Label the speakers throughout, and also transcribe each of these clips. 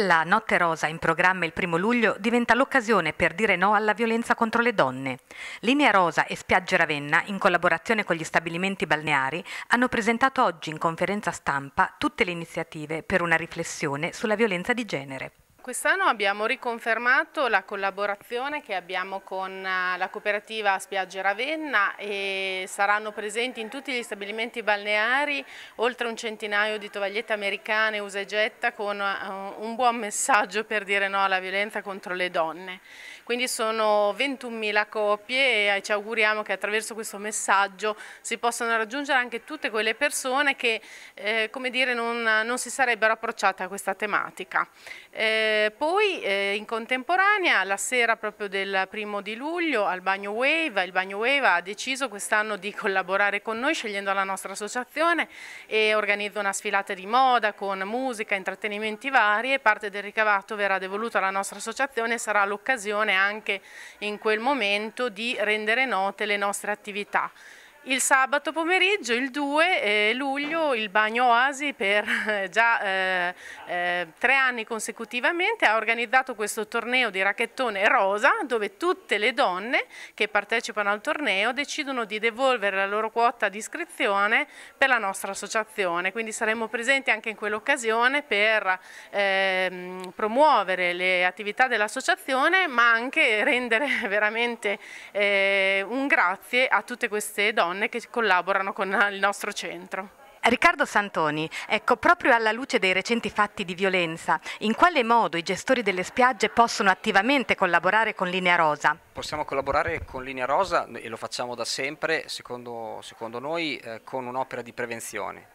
Speaker 1: La Notte Rosa in programma il primo luglio diventa l'occasione per dire no alla violenza contro le donne. Linea Rosa e Spiagge Ravenna, in collaborazione con gli stabilimenti balneari, hanno presentato oggi in conferenza stampa tutte le iniziative per una riflessione sulla violenza di genere.
Speaker 2: Quest'anno abbiamo riconfermato la collaborazione che abbiamo con eh, la cooperativa Spiagge Ravenna e saranno presenti in tutti gli stabilimenti balneari oltre un centinaio di tovagliette americane usa e getta con eh, un buon messaggio per dire no alla violenza contro le donne. Quindi sono 21.000 copie e eh, ci auguriamo che attraverso questo messaggio si possano raggiungere anche tutte quelle persone che eh, come dire, non, non, si sarebbero approcciate a questa tematica. Eh, eh, poi eh, in contemporanea, la sera proprio del primo di luglio, al Bagno Wave, il Bagno Wave ha deciso quest'anno di collaborare con noi scegliendo la nostra associazione e organizza una sfilata di moda con musica, intrattenimenti vari e parte del ricavato verrà devoluto alla nostra associazione e sarà l'occasione anche in quel momento di rendere note le nostre attività. Il sabato pomeriggio, il 2 eh, luglio, il Bagno Oasi per eh, già eh, eh, tre anni consecutivamente ha organizzato questo torneo di racchettone rosa dove tutte le donne che partecipano al torneo decidono di devolvere la loro quota di iscrizione per la nostra associazione. Quindi saremo presenti anche in quell'occasione per eh, promuovere le attività dell'associazione ma anche rendere veramente eh, un grazie a tutte queste donne donne che collaborano con eh, il nostro centro.
Speaker 1: Riccardo Santoni, ecco, proprio alla luce dei recenti fatti di violenza, in quale modo i gestori delle spiagge possono attivamente collaborare con Linea Rosa?
Speaker 3: Possiamo collaborare con Linea Rosa e lo facciamo da sempre, secondo, secondo noi, eh, con un'opera di prevenzione.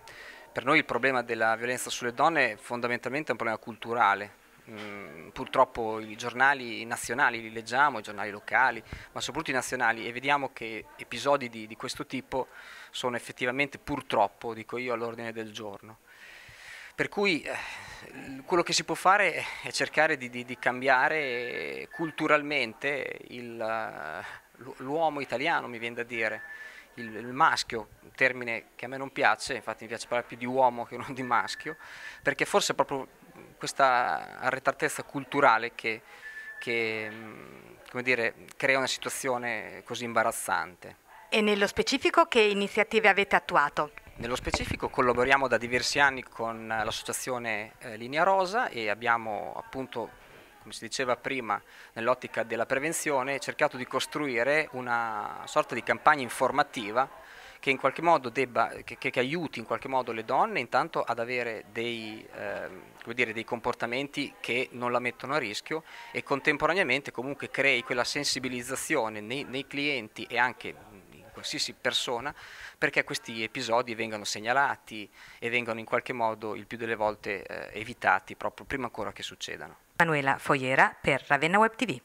Speaker 3: Per noi il problema della violenza sulle donne è fondamentalmente un problema culturale, Mm, purtroppo i giornali nazionali li leggiamo, i giornali locali, ma soprattutto i nazionali e vediamo che episodi di, di questo tipo sono effettivamente purtroppo, dico io, all'ordine del giorno. Per cui eh, quello che si può fare è cercare di, di, di cambiare culturalmente eh, l'uomo italiano, mi viene da dire, il, il, maschio, termine che a me non piace, infatti mi piace parlare più di uomo che non di maschio, perché forse proprio questa arretratezza culturale che, che mm, dire, crea una situazione così imbarazzante.
Speaker 1: E nello specifico che iniziative avete
Speaker 3: attuato? Nello specifico collaboriamo da diversi anni con l'associazione eh, Linea Rosa e abbiamo appunto come si diceva prima, nell'ottica della prevenzione, cercato di costruire una sorta di campagna informativa che in qualche modo debba, che, che, che aiuti in qualche modo le donne intanto ad avere dei, eh, dire, dei comportamenti che non la mettono a rischio e contemporaneamente comunque crei quella sensibilizzazione nei, nei clienti e anche in qualsiasi persona perché questi episodi vengano segnalati e vengano in qualche modo il più delle volte eh, evitati proprio prima ancora che succedano.
Speaker 1: Manuela Foiera per Ravenna Web TV.